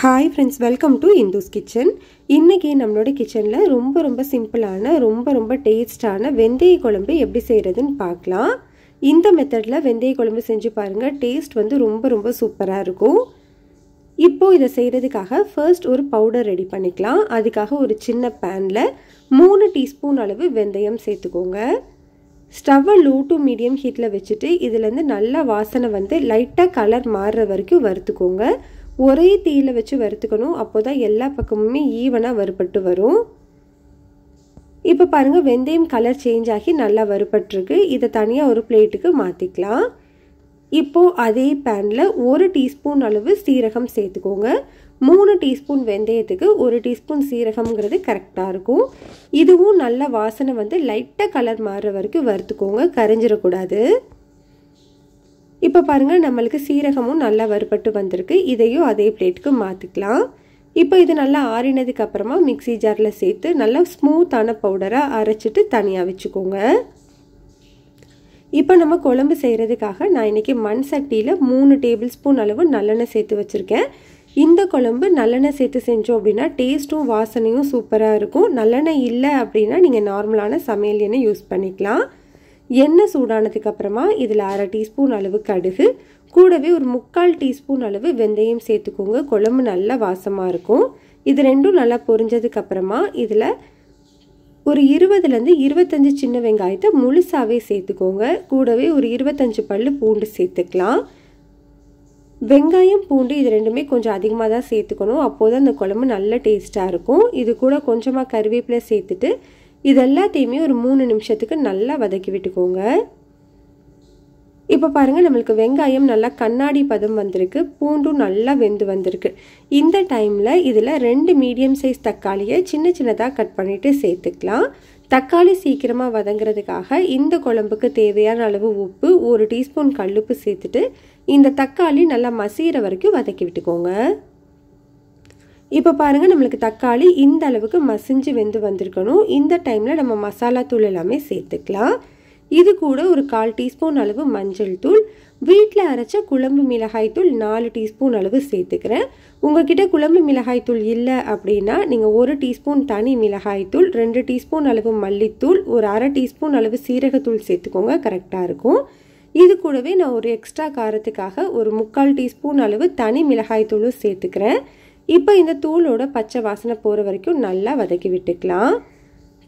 hi friends welcome to Indhu's kitchen இன்றைக்கி நம்மளோட கிச்சனில் ரொம்ப ரொம்ப சிம்பிளான ரொம்ப ரொம்ப டேஸ்டான வெந்தய குழம்பு எப்படி செய்கிறதுன்னு பார்க்கலாம் இந்த மெத்தடில் வெந்தய குழம்பு செஞ்சு பாருங்கள் டேஸ்ட் வந்து ரொம்ப ரொம்ப சூப்பராக இருக்கும் இப்போது இதை செய்கிறதுக்காக ஃபர்ஸ்ட் ஒரு பவுடர் ரெடி பண்ணிக்கலாம் அதுக்காக ஒரு சின்ன பேனில் மூணு டீஸ்பூன் அளவு வெந்தயம் சேர்த்துக்கோங்க ஸ்டவ்வை லோ டு மீடியம் ஹீட்டில் வச்சுட்டு இதுலேருந்து நல்லா வாசனை வந்து லைட்டாக கலர் மாறுற வரைக்கும் வறுத்துக்கோங்க ஒரே தீயில் வச்சு வறுத்துக்கணும் அப்போ தான் எல்லா பக்கமுமே ஈவனாக வறுபட்டு வரும் இப்போ பாருங்கள் வெந்தயம் கலர் சேஞ்ச் ஆகி நல்லா வறுபட்டுருக்கு இதை தனியாக ஒரு பிளேட்டுக்கு மாற்றிக்கலாம் இப்போது அதே பேனில் ஒரு டீஸ்பூன் அளவு சீரகம் சேர்த்துக்கோங்க மூணு டீஸ்பூன் வெந்தயத்துக்கு ஒரு டீஸ்பூன் சீரகம்ங்கிறது கரெக்டாக இருக்கும் இதுவும் நல்ல வாசனை வந்து லைட்டாக கலர் மாறுற வரைக்கும் வறுத்துக்கோங்க கரைஞ்சிடக்கூடாது இப்போ பாருங்கள் நம்மளுக்கு சீரகமும் நல்லா வறுபட்டு வந்திருக்கு இதையும் அதே பிளேட்டுக்கு மாற்றிக்கலாம் இப்போ இது நல்லா ஆறினதுக்கு அப்புறமா மிக்சி ஜாரில் சேர்த்து நல்லா ஸ்மூத்தான பவுடராக அரைச்சிட்டு தனியாக வச்சுக்கோங்க இப்போ நம்ம குழம்பு செய்கிறதுக்காக நான் இன்றைக்கி மண் சட்டியில் மூணு டேபிள் ஸ்பூன் அளவு நல்லெண்ணெய் சேர்த்து வச்சுருக்கேன் இந்த குழம்பு நல்லெண்ணெய் சேர்த்து செஞ்சோம் அப்படின்னா டேஸ்ட்டும் வாசனையும் சூப்பராக இருக்கும் நல்லெண்ணெய் இல்லை அப்படின்னா நீங்கள் நார்மலான சமையல் எண்ணெய் யூஸ் பண்ணிக்கலாம் எண்ணெய் சூடானதுக்கு அப்புறமா இதில் அரை டீஸ்பூன் அளவு கடுகு கூடவே ஒரு முக்கால் டீஸ்பூன் அளவு வெந்தயம் சேர்த்துக்கோங்க குழம்பு நல்லா வாசமாக இருக்கும் இது ரெண்டும் நல்லா பொரிஞ்சதுக்கு அப்புறமா இதில் ஒரு இருபதுலேருந்து இருபத்தஞ்சி சின்ன வெங்காயத்தை முழுசாகவே சேர்த்துக்கோங்க கூடவே ஒரு இருபத்தஞ்சி பல் பூண்டு சேர்த்துக்கலாம் வெங்காயம் பூண்டு இது ரெண்டுமே கொஞ்சம் அதிகமாக தான் சேர்த்துக்கணும் அப்போது தான் அந்த குழம்பு நல்ல டேஸ்ட்டாக இருக்கும் இது கூட கொஞ்சமாக கருவேப்பிலை சேர்த்துட்டு இது எல்லாத்தையுமே ஒரு மூணு நிமிஷத்துக்கு நல்லா வதக்கி விட்டுக்கோங்க இப்போ பாருங்கள் நம்மளுக்கு வெங்காயம் நல்லா கண்ணாடி பதம் வந்திருக்கு பூண்டும் நல்லா வெந்து வந்திருக்கு இந்த டைமில் இதில் ரெண்டு மீடியம் சைஸ் தக்காளியை சின்ன சின்னதாக கட் பண்ணிவிட்டு சேர்த்துக்கலாம் தக்காளி சீக்கிரமாக வதங்குறதுக்காக இந்த குழம்புக்கு தேவையான அளவு உப்பு ஒரு டீஸ்பூன் கல்லுப்பு சேர்த்துட்டு இந்த தக்காளி நல்லா மசிகிற வரைக்கும் வதக்கி விட்டுக்கோங்க இப்போ பாருங்கள் நம்மளுக்கு தக்காளி இந்த அளவுக்கு மசிஞ்சு வெந்து வந்திருக்கணும் இந்த டைமில் நம்ம மசாலா தூள் எல்லாமே சேர்த்துக்கலாம் இது கூட ஒரு கால் டீஸ்பூன் அளவு மஞ்சள் தூள் வீட்டில் அரைச்ச குழம்பு மிளகாய் தூள் நாலு டீஸ்பூன் அளவு சேர்த்துக்கிறேன் உங்ககிட்ட குழம்பு மிளகாய் தூள் இல்லை அப்படின்னா நீங்கள் ஒரு டீஸ்பூன் தனி மிளகாய் தூள் ரெண்டு டீஸ்பூன் அளவு மல்லித்தூள் ஒரு அரை டீஸ்பூன் அளவு சீரகத்தூள் சேர்த்துக்கோங்க கரெக்டாக இருக்கும் இது கூடவே நான் ஒரு எக்ஸ்ட்ரா காரத்துக்காக ஒரு முக்கால் டீஸ்பூன் அளவு தனி மிளகாய் தூளும் சேர்த்துக்கிறேன் இப்போ இந்த தூளோட பச்சை வாசனை போகிற வரைக்கும் நல்லா வதக்கி விட்டுக்கலாம்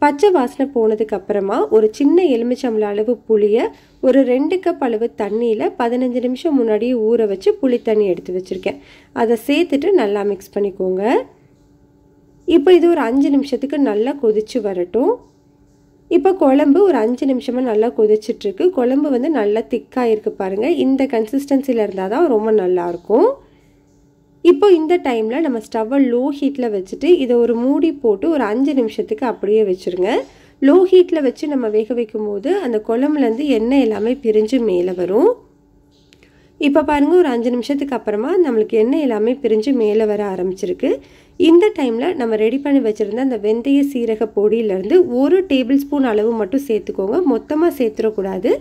பச்சை வாசனை போனதுக்கு அப்புறமா ஒரு சின்ன எலுமிச்சம்பள அளவு புளியை ஒரு ரெண்டு கப் அளவு தண்ணியில் பதினஞ்சு நிமிஷம் முன்னாடியே ஊற வச்சு புளி தண்ணி எடுத்து வச்சுருக்கேன் அதை சேர்த்துட்டு நல்லா மிக்ஸ் பண்ணிக்கோங்க இப்போ இது ஒரு அஞ்சு நிமிஷத்துக்கு நல்லா கொதித்து வரட்டும் இப்போ குழம்பு ஒரு அஞ்சு நிமிஷமாக நல்லா கொதிச்சிட்ருக்கு குழம்பு வந்து நல்லா திக்காக இருக்குது பாருங்கள் இந்த கன்சிஸ்டன்சியில் இருந்தால் தான் ரொம்ப நல்லாயிருக்கும் இப்போ இந்த டைமில் நம்ம ஸ்டவ்வை லோ ஹீட்டில் வச்சுட்டு இதை ஒரு மூடி போட்டு ஒரு அஞ்சு நிமிஷத்துக்கு அப்படியே வச்சுருங்க லோ ஹீட்டில் வச்சு நம்ம வேக வைக்கும் போது அந்த குழம்புலேருந்து எண்ணெய் எல்லாமே பிரிஞ்சு மேலே வரும் இப்போ பாருங்கள் ஒரு அஞ்சு நிமிஷத்துக்கு அப்புறமா நம்மளுக்கு எண்ணெய் எல்லாமே பிரிஞ்சு மேலே வர ஆரம்பிச்சிருக்கு இந்த டைமில் நம்ம ரெடி பண்ணி வச்சுருந்த அந்த வெந்தய சீரக பொடியிலேருந்து ஒரு டேபிள் ஸ்பூன் அளவு மட்டும் சேர்த்துக்கோங்க மொத்தமாக சேர்த்துடக்கூடாது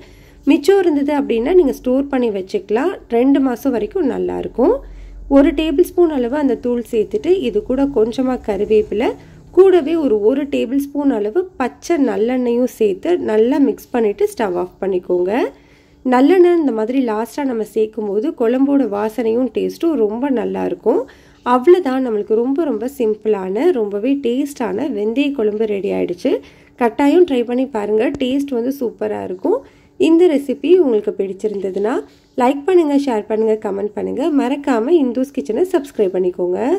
மிச்சம் இருந்தது அப்படின்னா நீங்கள் ஸ்டோர் பண்ணி வச்சுக்கலாம் ரெண்டு மாதம் வரைக்கும் நல்லாயிருக்கும் ஒரு டேபிள் ஸ்பூன் அளவு அந்த தூள் சேர்த்துட்டு இது கூட கொஞ்சமாக கருவேப்பிலை கூடவே ஒரு ஒரு டேபிள் ஸ்பூன் அளவு பச்சை நல்லெண்ணெயும் சேர்த்து நல்லா மிக்ஸ் பண்ணிவிட்டு ஸ்டவ் ஆஃப் பண்ணிக்கோங்க நல்லெண்ணெய் இந்த மாதிரி லாஸ்ட்டாக நம்ம சேர்க்கும் போது குழம்போட வாசனையும் டேஸ்ட்டும் ரொம்ப நல்லாயிருக்கும் அவ்வளோதான் நம்மளுக்கு ரொம்ப ரொம்ப சிம்பிளான ரொம்பவே டேஸ்டான வெந்தய குழம்பு ரெடி ஆகிடுச்சு கட்டாயம் ட்ரை பண்ணி பாருங்கள் டேஸ்ட் வந்து சூப்பராக இருக்கும் இந்த ரெசிபி உங்களுக்கு பிடிச்சிருந்ததுன்னா லைக் பண்ணுங்கள் ஷேர் பண்ணுங்கள் கமெண்ட் பண்ணுங்கள் மறக்காமல் இந்துஸ் கிச்சனை சப்ஸ்கிரைப் பண்ணிக்கோங்க